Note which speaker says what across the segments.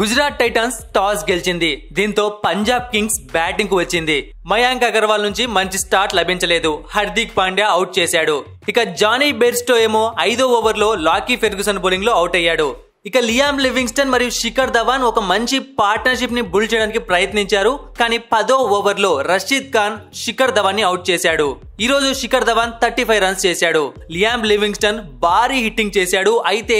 Speaker 1: Gujarat Titans toss గెలిచింది దీంతో Punjab Kings batting కు వచ్చింది మయాంక్ అగర్వాల్ నుంచి మంచి స్టార్ట్ లభించలేదు హార్దిక్ పాండ్యా అవుట్ చేశాడు ఇక జానీ బెర్స్టో ఏమో ఐదో ఓవర్లో లాకీ ఫెర్గుసన్ బౌలింగ్ లో అవుట్ అయ్యాడు ఇక లియామ్ లివింగ్స్టన్ మరియు శిఖర్ ధవాన్ ఒక మంచి పార్ట్నర్షిప్ ని బుల్ చేయడానికి ప్రయత్నించారు కానీ పదో ఓవర్లో రషీద్ ఖాన్ శిఖర్ ధవాన్ ని అవుట్ చేశాడు ఈ రోజు Shikhar Dhawan thirty five runs చేశాడు లియామ్ లివింగ్స్టన్ భారీ హిట్టింగ్ చేశాడు అయితే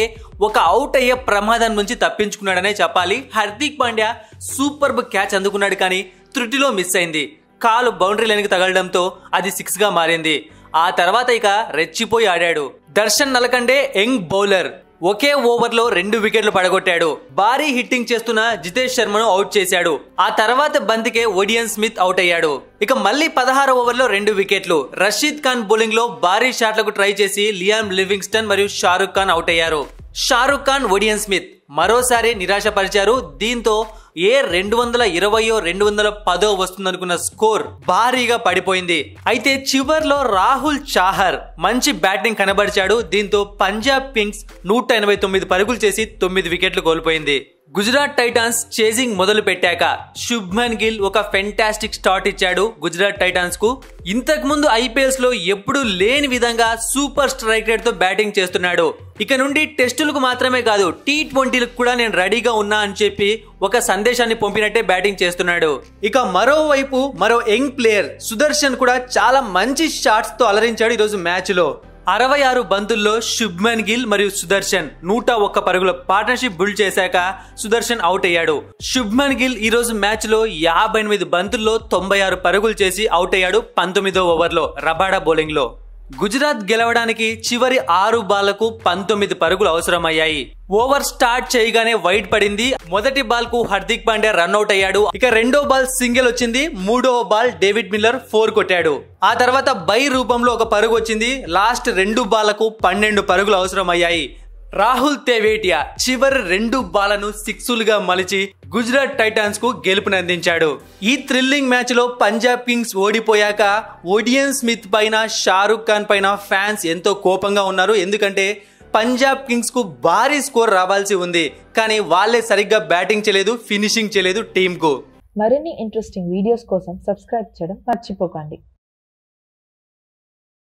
Speaker 1: ఒక అవుట్ అయ్యే ప్రమాదం నుంచి తప్పించుకున్నాడనే చెప్పాలి హార్దిక్ పాండ్యా సూపర్బ్ క్యాచ్ అందుకున్నాడు కానీ త్రుటిలో మిస్ అయింది కాలు బౌండరీ లైన్కి తగలడంతో అది సిక్స్గా మారింది ఆ తర్వాత ఇక రెచ్చిపోయి ఆడాడు దర్శన్ నలకండే యంగ్ బౌలర్ ఒకే ఓవర్లో రెండు వికెట్లు పడగొట్టాడు భారీ హిట్టింగ్ చేస్తున్న జితేష్ శర్మను అవుట్ చేశాడు ఆ తర్వాత బంతికే ఒడియన్ స్మిత్ అవుట్ అయ్యాడు ఇక మళ్ళీ పదహారు ఓవర్లో రెండు వికెట్లు రషీద్ ఖాన్ బౌలింగ్ లో భారీ షాట్లకు ట్రై చేసి లియామ్ లివింగ్స్టన్ మరియు షారుఖ్ ఖాన్ అవుట్ అయ్యారు షారుఖ్ ఖాన్ ఒడియన్ స్మిత్ మరోసారి నిరాశపరిచారు దీంతో ఏ రెండు వందల ఇరవయో రెండు వందల పదో వస్తుందనుకున్న స్కోర్ భారీగా పడిపోయింది అయితే చివర్లో రాహుల్ చాహర్ మంచి బ్యాటింగ్ కనబరిచాడు దీంతో పంజాబ్ కింగ్స్ నూట ఎనభై తొమ్మిది పరుగులు చేసి తొమ్మిది వికెట్లు కోల్పోయింది గుజరాత్ టైటాన్స్ చేజింగ్ మొదలు పెట్టాక శుభ్మన్ గిల్ ఒక ఫెంటాస్టిక్ స్టార్ట్ ఇచ్చాడు గుజరాత్ టైటాన్స్ కు ఇంతకుముందు ఐపీఎల్స్ లో ఎప్పుడూ లేని విధంగా సూపర్ స్ట్రైక్ రేట్ తో బ్యాటింగ్ చేస్తున్నాడు ఇక నుండి టెస్టులకు మాత్రమే కాదు టీ ట్వంటీలకు కూడా నేను రెడీగా ఉన్నా అని చెప్పి ఒక సందేశాన్ని పంపినట్టే బ్యాటింగ్ చేస్తున్నాడు ఇక మరోవైపు మరో యంగ్ ప్లేయర్ సుదర్శన్ కూడా చాలా మంచి షాట్స్ తో అలరించాడు ఈరోజు మ్యాచ్ లో అరవై ఆరు బంతుల్లో శుభ్మన్ గిల్ మరియు సుదర్శన్ నూట ఒక్క పరుగుల పార్ట్నర్షిప్ బిల్డ్ చేశాక సుదర్శన్ అవుట్ అయ్యాడు శుభ్మన్ గిల్ ఈ రోజు మ్యాచ్ లో యాభై ఎనిమిది బంతుల్లో తొంభై ఆరు పరుగులు చేసి అవుట్ అయ్యాడు పంతొమ్మిదో ఓవర్లో రబాడా బౌలింగ్ లో గుజరాత్ గెలవడానికి చివరి ఆరు బాల్లకు పంతొమ్మిది పరుగులు అవసరమయ్యాయి ఓవర్ స్టార్ట్ చేయగానే వైట్ పడింది మొదటి బాల్ కు హార్దిక్ పాండ్యా రన్అట్ అయ్యాడు ఇక రెండో బాల్ సింగిల్ వచ్చింది మూడో బాల్ డేవిడ్ మిల్లర్ ఫోర్ కొట్టాడు ఆ తర్వాత బై రూపంలో ఒక పరుగు వచ్చింది లాస్ట్ రెండు బాలకు పన్నెండు పరుగులు అవసరమయ్యాయి రాహుల్ తెవేటియా చివరి రెండు బాలను సిక్సులుగా మలిచి గుజరాత్ టైటాన్స్ కు గెలుపునందించాడు ఈ థ్రిల్లింగ్ మ్యాచ్ లో పంజాబ్ కింగ్స్ ఓడిపోయాక ఒడియన్ స్మిత్ పైన షారుఖ్ ఖాన్ పైన ఫ్యాన్స్ ఎంతో కోపంగా ఉన్నారు ఎందుకంటే పంజాబ్ కింగ్స్ కు భారీ స్కోర్ రావాల్సి ఉంది కానీ వాళ్ళే సరిగ్గా బ్యాటింగ్ చేయలేదు ఫినిషింగ్ చేయలేదు టీంకు మరిన్ని ఇంట్రెస్టింగ్ వీడియోస్ కోసం సబ్స్క్రైబ్ చేయడం మర్చిపోకండి